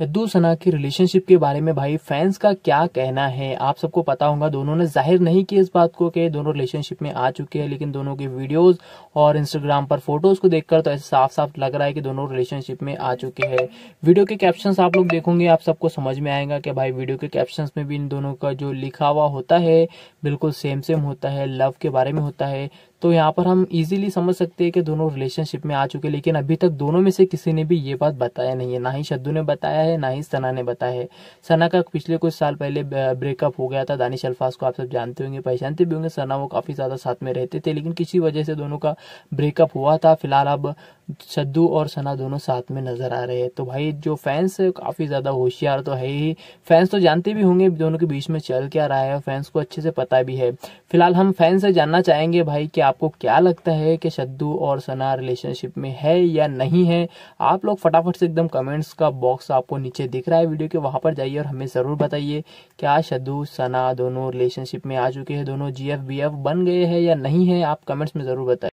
कद्दू सना की रिलेशनशिप के बारे में भाई फैंस का क्या कहना है आप सबको पता होगा दोनों ने जाहिर नहीं किया इस बात को कि दोनों रिलेशनशिप में आ चुके हैं लेकिन दोनों के वीडियोस और इंस्टाग्राम पर फोटोज को देखकर तो ऐसे साफ साफ लग रहा है कि दोनों रिलेशनशिप में आ चुके हैं वीडियो के कैप्शन आप लोग देखोगे आप सबको समझ में आएगा कि भाई वीडियो के कैप्शन में भी इन दोनों का जो लिखा हुआ होता है बिल्कुल सेम सेम होता है लव के बारे में होता है तो यहाँ पर हम इजीली समझ सकते हैं कि दोनों रिलेशनशिप में आ चुके लेकिन अभी तक दोनों में से किसी ने भी ये बात बताया नहीं है ना ही शद्दू ने बताया है ना ही सना ने बताया है सना का पिछले कुछ साल पहले ब्रेकअप हो गया था दानिश अल्फाज को आप सब जानते होंगे पहचानते भी होंगे सना वो काफ़ी ज़्यादा साथ में रहते थे लेकिन किसी वजह से दोनों का ब्रेकअप हुआ था फिलहाल अब सद्दू और सना दोनों साथ में नजर आ रहे हैं तो भाई जो फैंस काफी ज्यादा होशियार तो है ही फैंस तो जानते भी होंगे दोनों के बीच में चल क्या रहा है और फैंस को अच्छे से पता भी है फिलहाल हम फैंस से जानना चाहेंगे भाई कि आपको क्या लगता है कि सद्दू और सना रिलेशनशिप में है या नहीं है आप लोग फटाफट से एकदम कमेंट्स का बॉक्स आपको नीचे दिख रहा है वीडियो के वहां पर जाइए और हमें जरूर बताइए क्या सद्दू सना दोनों रिलेशनशिप में आ चुके हैं दोनों जी एफ बी एफ बन गए हैं या नहीं है आप कमेंट्स में जरूर बताइए